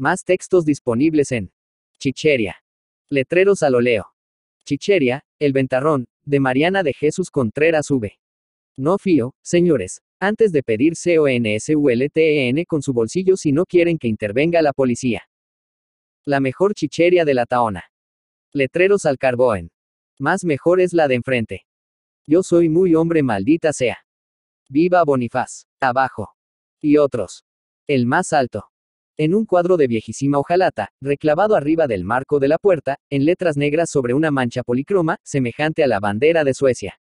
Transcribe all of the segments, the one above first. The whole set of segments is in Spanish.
Más textos disponibles en Chicheria. Letreros al oleo. Chicheria, El Ventarrón, de Mariana de Jesús Contreras V. No fío, señores, antes de pedir CONSULTEN e con su bolsillo si no quieren que intervenga la policía. La mejor chicheria de la Taona. Letreros al carboen. Más mejor es la de enfrente. Yo soy muy hombre maldita sea. Viva Bonifaz. Abajo. Y otros. El más alto en un cuadro de viejísima hojalata, reclavado arriba del marco de la puerta, en letras negras sobre una mancha policroma, semejante a la bandera de Suecia.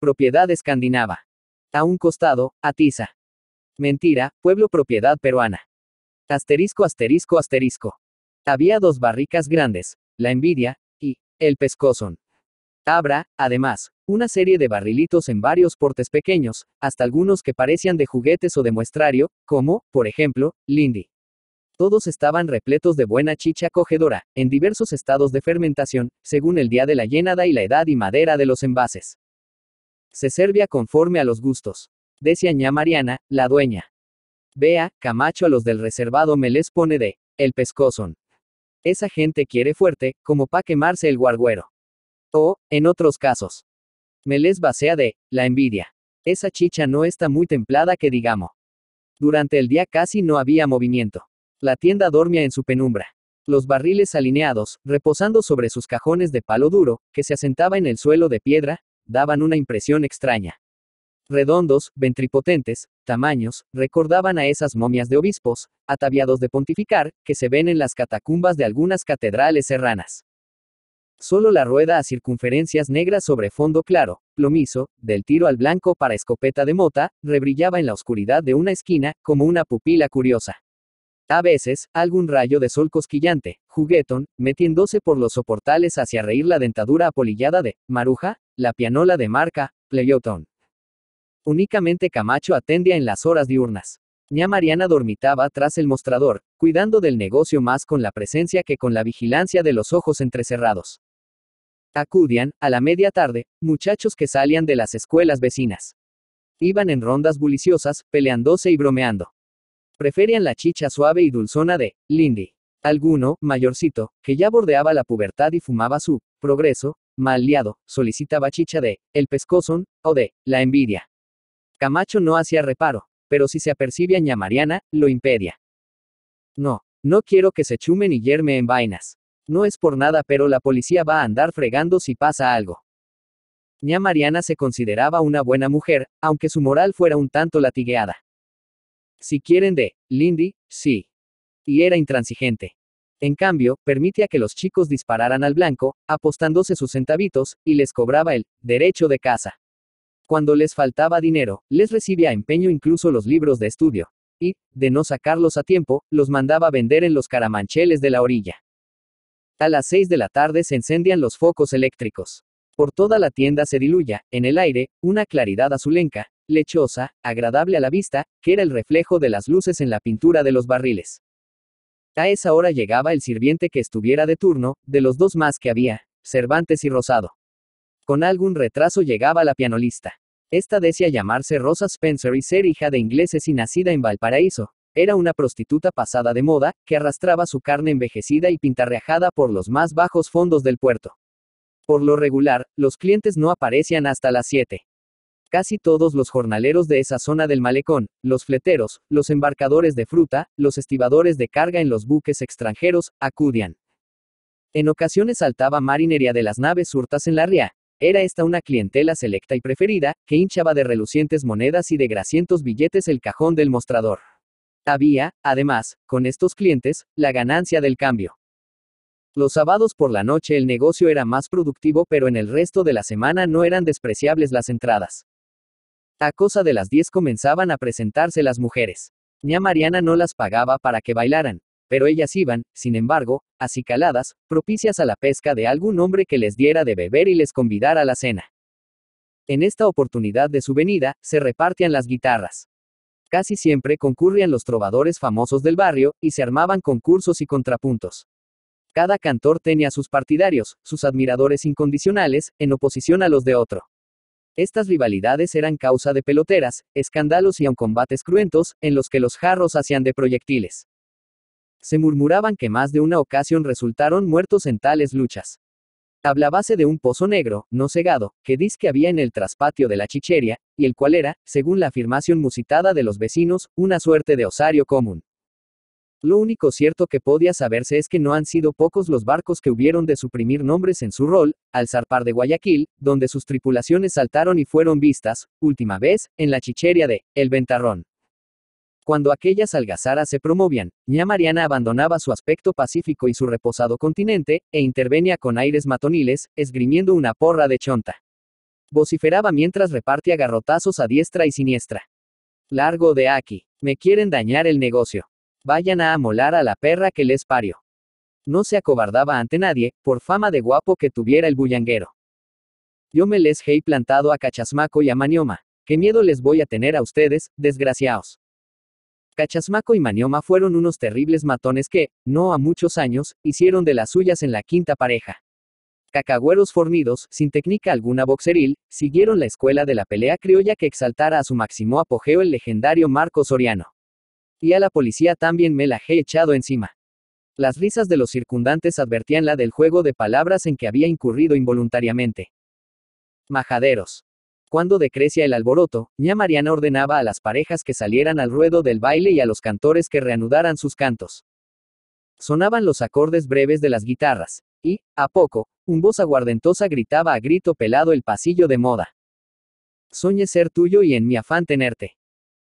Propiedad escandinava. A un costado, Atiza. Mentira, pueblo propiedad peruana. Asterisco, asterisco, asterisco. Había dos barricas grandes, la envidia y el pescozón. Habrá, además, una serie de barrilitos en varios portes pequeños, hasta algunos que parecían de juguetes o de muestrario, como, por ejemplo, Lindy. Todos estaban repletos de buena chicha cogedora, en diversos estados de fermentación, según el día de la llenada y la edad y madera de los envases. Se servía conforme a los gustos. Decía ña Mariana, la dueña. Vea, Camacho a los del reservado me les pone de, el pescozón. Esa gente quiere fuerte, como pa' quemarse el guarguero. O, en otros casos. Me les basea de la envidia. Esa chicha no está muy templada que digamos. Durante el día casi no había movimiento. La tienda dormía en su penumbra. Los barriles alineados, reposando sobre sus cajones de palo duro, que se asentaba en el suelo de piedra, daban una impresión extraña. Redondos, ventripotentes, tamaños, recordaban a esas momias de obispos, ataviados de pontificar, que se ven en las catacumbas de algunas catedrales serranas. Solo la rueda a circunferencias negras sobre fondo claro, plomizo, del tiro al blanco para escopeta de mota, rebrillaba en la oscuridad de una esquina, como una pupila curiosa. A veces, algún rayo de sol cosquillante, juguetón, metiéndose por los soportales hacia reír la dentadura apolillada de Maruja, la pianola de marca, Playotón. Únicamente Camacho atendía en las horas diurnas. Ña Mariana dormitaba tras el mostrador, cuidando del negocio más con la presencia que con la vigilancia de los ojos entrecerrados. Acudían, a la media tarde, muchachos que salían de las escuelas vecinas. Iban en rondas bulliciosas, peleándose y bromeando. Preferían la chicha suave y dulzona de Lindy. Alguno, mayorcito, que ya bordeaba la pubertad y fumaba su progreso, mal liado, solicitaba chicha de el pescozón o de la envidia. Camacho no hacía reparo, pero si se apercibía ña Mariana, lo impedía. No, no quiero que se chumen y yerme en vainas. No es por nada, pero la policía va a andar fregando si pasa algo. Ña Mariana se consideraba una buena mujer, aunque su moral fuera un tanto latigueada. Si quieren de, Lindy, sí. Y era intransigente. En cambio, permitía que los chicos dispararan al blanco, apostándose sus centavitos, y les cobraba el derecho de casa. Cuando les faltaba dinero, les recibía empeño incluso los libros de estudio. Y, de no sacarlos a tiempo, los mandaba vender en los caramancheles de la orilla. A las 6 de la tarde se encendían los focos eléctricos. Por toda la tienda se diluya, en el aire, una claridad azulenca, lechosa, agradable a la vista, que era el reflejo de las luces en la pintura de los barriles. A esa hora llegaba el sirviente que estuviera de turno, de los dos más que había, Cervantes y Rosado. Con algún retraso llegaba la pianolista. Esta decía llamarse Rosa Spencer y ser hija de ingleses y nacida en Valparaíso, era una prostituta pasada de moda, que arrastraba su carne envejecida y pintarreajada por los más bajos fondos del puerto. Por lo regular, los clientes no aparecían hasta las 7. Casi todos los jornaleros de esa zona del malecón, los fleteros, los embarcadores de fruta, los estibadores de carga en los buques extranjeros, acudían. En ocasiones saltaba marinería de las naves surtas en la ría. Era esta una clientela selecta y preferida, que hinchaba de relucientes monedas y de grasientos billetes el cajón del mostrador. Había, además, con estos clientes, la ganancia del cambio. Los sábados por la noche el negocio era más productivo, pero en el resto de la semana no eran despreciables las entradas. A cosa de las 10 comenzaban a presentarse las mujeres. Ya Mariana no las pagaba para que bailaran, pero ellas iban, sin embargo, acicaladas, propicias a la pesca de algún hombre que les diera de beber y les convidara a la cena. En esta oportunidad de su venida, se repartían las guitarras. Casi siempre concurrían los trovadores famosos del barrio, y se armaban concursos y contrapuntos. Cada cantor tenía sus partidarios, sus admiradores incondicionales, en oposición a los de otro. Estas rivalidades eran causa de peloteras, escándalos y aun combates cruentos, en los que los jarros hacían de proyectiles. Se murmuraban que más de una ocasión resultaron muertos en tales luchas. Hablabase de un pozo negro, no cegado, que que había en el traspatio de la chichería, y el cual era, según la afirmación musitada de los vecinos, una suerte de osario común. Lo único cierto que podía saberse es que no han sido pocos los barcos que hubieron de suprimir nombres en su rol, al zarpar de Guayaquil, donde sus tripulaciones saltaron y fueron vistas, última vez, en la chichería de El Ventarrón. Cuando aquellas algazaras se promovían, ña Mariana abandonaba su aspecto pacífico y su reposado continente, e intervenía con aires matoniles, esgrimiendo una porra de chonta. Vociferaba mientras repartía garrotazos a diestra y siniestra. Largo de aquí. Me quieren dañar el negocio. Vayan a amolar a la perra que les parió. No se acobardaba ante nadie, por fama de guapo que tuviera el bullanguero. Yo me les he plantado a Cachasmaco y a Manioma. ¿Qué miedo les voy a tener a ustedes, desgraciados. Cachasmaco y Manioma fueron unos terribles matones que, no a muchos años, hicieron de las suyas en la quinta pareja. Cacagüeros fornidos, sin técnica alguna boxeril, siguieron la escuela de la pelea criolla que exaltara a su máximo apogeo el legendario Marco Soriano. Y a la policía también me la he echado encima. Las risas de los circundantes advertían la del juego de palabras en que había incurrido involuntariamente. Majaderos. Cuando decrecía el alboroto, ña Mariana ordenaba a las parejas que salieran al ruedo del baile y a los cantores que reanudaran sus cantos. Sonaban los acordes breves de las guitarras, y, a poco, un voz aguardentosa gritaba a grito pelado el pasillo de moda. Soñé ser tuyo y en mi afán tenerte.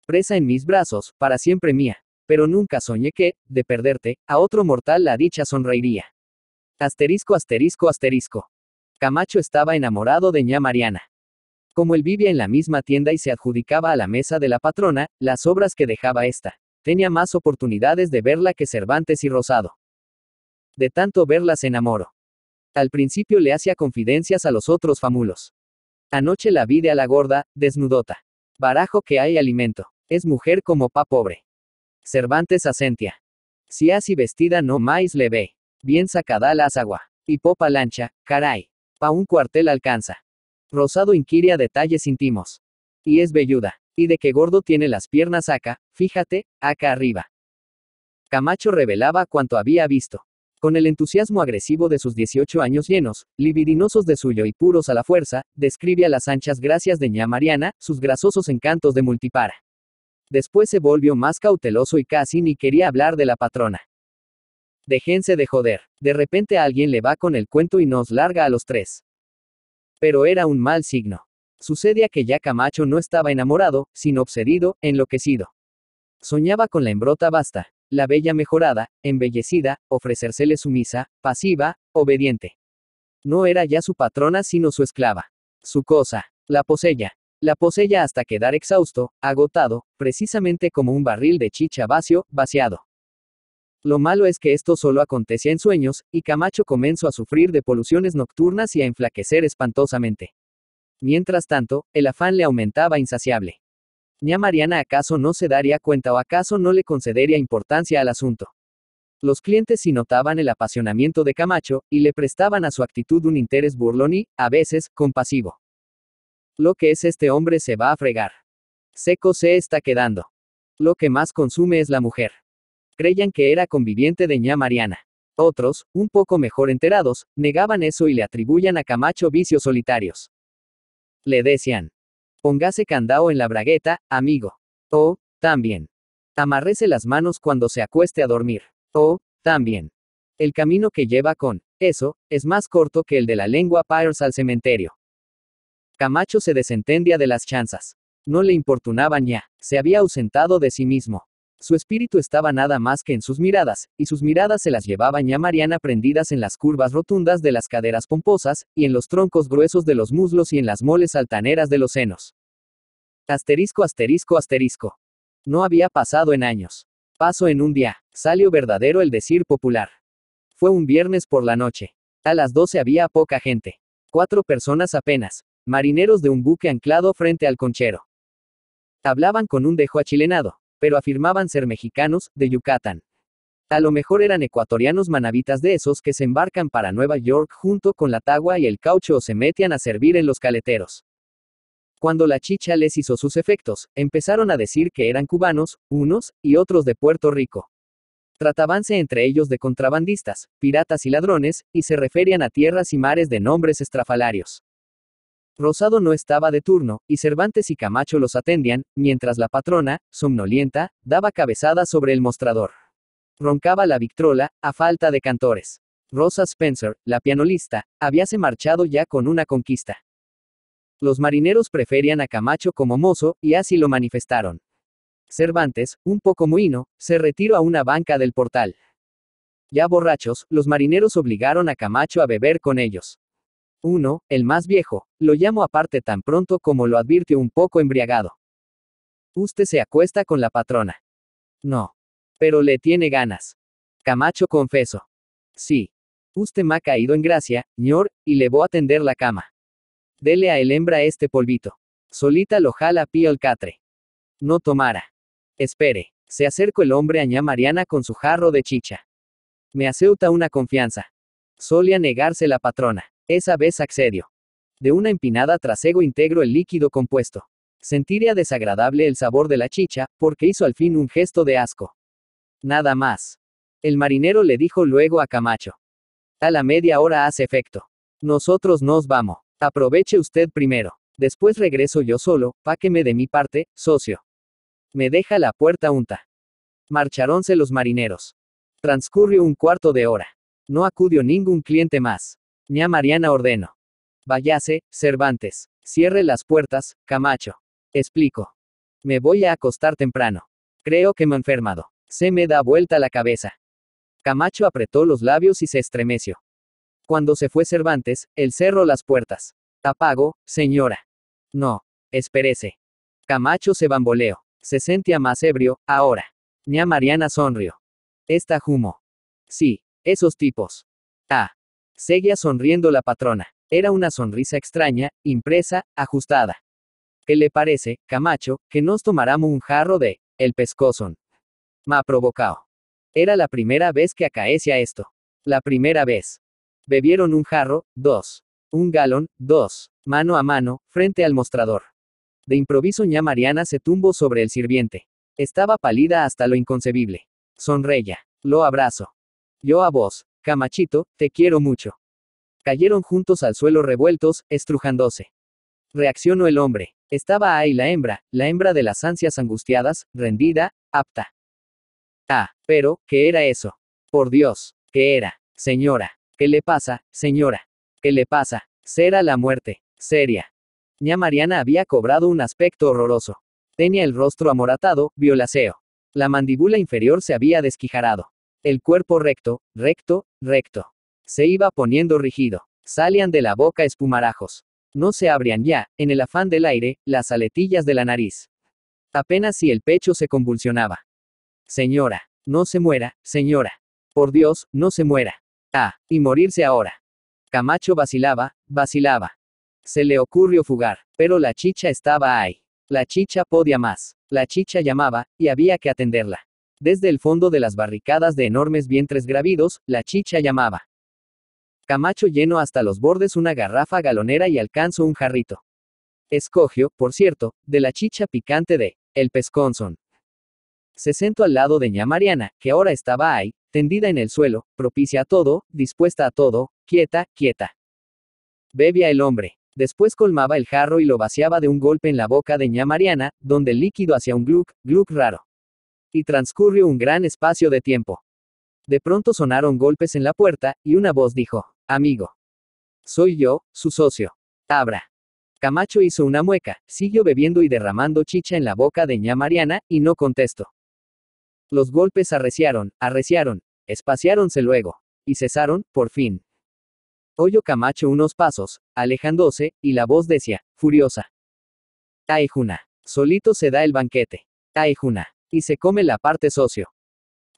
Presa en mis brazos, para siempre mía. Pero nunca soñé que, de perderte, a otro mortal la dicha sonreiría. Asterisco, asterisco, asterisco. Camacho estaba enamorado de ña Mariana. Como él vivía en la misma tienda y se adjudicaba a la mesa de la patrona, las obras que dejaba ésta, tenía más oportunidades de verla que Cervantes y Rosado. De tanto verla se Al principio le hacía confidencias a los otros famulos. Anoche la vi de a la gorda, desnudota. Barajo que hay alimento. Es mujer como pa pobre. Cervantes asentia. Si así vestida no más le ve. Bien sacada las agua. Y popa lancha, caray. Pa un cuartel alcanza. Rosado inquiria detalles íntimos. Y es velluda. Y de que gordo tiene las piernas acá, fíjate, acá arriba. Camacho revelaba cuanto había visto. Con el entusiasmo agresivo de sus 18 años llenos, libidinosos de suyo y puros a la fuerza, describe a las anchas gracias de ña Mariana, sus grasosos encantos de multipara. Después se volvió más cauteloso y casi ni quería hablar de la patrona. Déjense de joder. De repente alguien le va con el cuento y nos larga a los tres. Pero era un mal signo. Sucedía que ya Camacho no estaba enamorado, sino obsedido, enloquecido. Soñaba con la embrota basta, la bella mejorada, embellecida, ofrecérsele sumisa, pasiva, obediente. No era ya su patrona sino su esclava. Su cosa, la poseya. La poseía hasta quedar exhausto, agotado, precisamente como un barril de chicha vacío, vaciado. Lo malo es que esto solo acontecía en sueños, y Camacho comenzó a sufrir de poluciones nocturnas y a enflaquecer espantosamente. Mientras tanto, el afán le aumentaba insaciable. Niña Mariana acaso no se daría cuenta o acaso no le concedería importancia al asunto. Los clientes sí notaban el apasionamiento de Camacho, y le prestaban a su actitud un interés burlón y, a veces, compasivo. Lo que es este hombre se va a fregar. Seco se está quedando. Lo que más consume es la mujer creían que era conviviente de ña Mariana. Otros, un poco mejor enterados, negaban eso y le atribuían a Camacho vicios solitarios. Le decían, póngase candao en la bragueta, amigo. O, también, Amarrece las manos cuando se acueste a dormir. O, también, el camino que lleva con, eso, es más corto que el de la lengua Pires al cementerio. Camacho se desentendía de las chanzas. No le importunaba ya, se había ausentado de sí mismo. Su espíritu estaba nada más que en sus miradas, y sus miradas se las llevaban ya Mariana prendidas en las curvas rotundas de las caderas pomposas, y en los troncos gruesos de los muslos y en las moles altaneras de los senos. Asterisco, asterisco, asterisco. No había pasado en años. Paso en un día. Salió verdadero el decir popular. Fue un viernes por la noche. A las 12 había poca gente. Cuatro personas apenas. Marineros de un buque anclado frente al conchero. Hablaban con un dejo achilenado pero afirmaban ser mexicanos, de Yucatán. A lo mejor eran ecuatorianos manabitas de esos que se embarcan para Nueva York junto con la tagua y el caucho o se metían a servir en los caleteros. Cuando la chicha les hizo sus efectos, empezaron a decir que eran cubanos, unos, y otros de Puerto Rico. Tratabanse entre ellos de contrabandistas, piratas y ladrones, y se referían a tierras y mares de nombres estrafalarios. Rosado no estaba de turno, y Cervantes y Camacho los atendían, mientras la patrona, somnolienta, daba cabezadas sobre el mostrador. Roncaba la victrola, a falta de cantores. Rosa Spencer, la pianolista, habíase marchado ya con una conquista. Los marineros preferían a Camacho como mozo, y así lo manifestaron. Cervantes, un poco mohino, se retiró a una banca del portal. Ya borrachos, los marineros obligaron a Camacho a beber con ellos. Uno, el más viejo, lo llamo aparte tan pronto como lo advierte un poco embriagado. Usted se acuesta con la patrona. No. Pero le tiene ganas. Camacho confeso. Sí. Usted me ha caído en gracia, ñor, y le voy a tender la cama. Dele a el hembra este polvito. Solita lo jala pío el catre. No tomara. Espere. Se acercó el hombre a ña Mariana con su jarro de chicha. Me aceuta una confianza. Solía negarse la patrona. Esa vez accedió. De una empinada trasego integro el líquido compuesto. Sentiría desagradable el sabor de la chicha, porque hizo al fin un gesto de asco. Nada más. El marinero le dijo luego a Camacho. A la media hora hace efecto. Nosotros nos vamos. Aproveche usted primero. Después regreso yo solo, páqueme de mi parte, socio. Me deja la puerta unta. Marcharonse los marineros. Transcurrió un cuarto de hora. No acudió ningún cliente más. Ña Mariana ordeno. Váyase, Cervantes. Cierre las puertas, Camacho. Explico. Me voy a acostar temprano. Creo que me he enfermado. Se me da vuelta la cabeza. Camacho apretó los labios y se estremeció. Cuando se fue Cervantes, él cerró las puertas. Apago, señora. No. Espérese. Camacho se bamboleó. Se sentía más ebrio, ahora. Ña Mariana sonrió. Está humo. Sí, esos tipos. Ah. Seguía sonriendo la patrona. Era una sonrisa extraña, impresa, ajustada. ¿Qué le parece, Camacho, que nos tomáramos un jarro de el pescozón? Me ha provocado. Era la primera vez que acaecía esto. La primera vez. Bebieron un jarro, dos. Un galón, dos. Mano a mano, frente al mostrador. De improviso ña Mariana se tumbó sobre el sirviente. Estaba pálida hasta lo inconcebible. Sonreía. Lo abrazo. Yo a vos, Camachito, te quiero mucho. Cayeron juntos al suelo revueltos, estrujándose. Reaccionó el hombre. Estaba ahí la hembra, la hembra de las ansias angustiadas, rendida, apta. Ah, pero, ¿qué era eso? Por Dios, ¿qué era? Señora. ¿Qué le pasa, señora? ¿Qué le pasa? Será la muerte. Seria. Ña Mariana había cobrado un aspecto horroroso. Tenía el rostro amoratado, violaceo. La mandíbula inferior se había desquijarado. El cuerpo recto, recto, recto. Se iba poniendo rígido. Salían de la boca espumarajos. No se abrían ya, en el afán del aire, las aletillas de la nariz. Apenas si el pecho se convulsionaba. Señora, no se muera, señora. Por Dios, no se muera. Ah, y morirse ahora. Camacho vacilaba, vacilaba. Se le ocurrió fugar, pero la chicha estaba ahí. La chicha podía más. La chicha llamaba, y había que atenderla. Desde el fondo de las barricadas de enormes vientres gravidos, la chicha llamaba. Camacho lleno hasta los bordes una garrafa galonera y alcanzo un jarrito. Escogió, por cierto, de la chicha picante de El Pesconson. Se sentó al lado de ña Mariana, que ahora estaba ahí, tendida en el suelo, propicia a todo, dispuesta a todo, quieta, quieta. Bebía el hombre. Después colmaba el jarro y lo vaciaba de un golpe en la boca de ña Mariana, donde el líquido hacía un gluk, gluk raro. Y transcurrió un gran espacio de tiempo. De pronto sonaron golpes en la puerta, y una voz dijo, Amigo. Soy yo, su socio. Abra. Camacho hizo una mueca, siguió bebiendo y derramando chicha en la boca de ña Mariana, y no contestó. Los golpes arreciaron, arreciaron, espaciáronse luego, y cesaron, por fin. Oyó Camacho unos pasos, alejándose, y la voz decía, furiosa. Aejuna. Solito se da el banquete. Aejuna. Y se come la parte socio.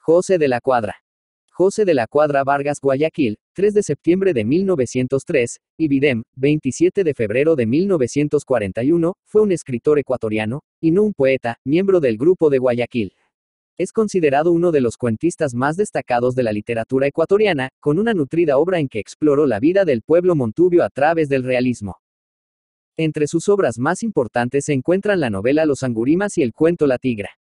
José de la Cuadra. José de la Cuadra Vargas Guayaquil, 3 de septiembre de 1903, y Videm, 27 de febrero de 1941, fue un escritor ecuatoriano, y no un poeta, miembro del Grupo de Guayaquil. Es considerado uno de los cuentistas más destacados de la literatura ecuatoriana, con una nutrida obra en que exploró la vida del pueblo montubio a través del realismo. Entre sus obras más importantes se encuentran la novela Los Angurimas y el cuento La Tigra.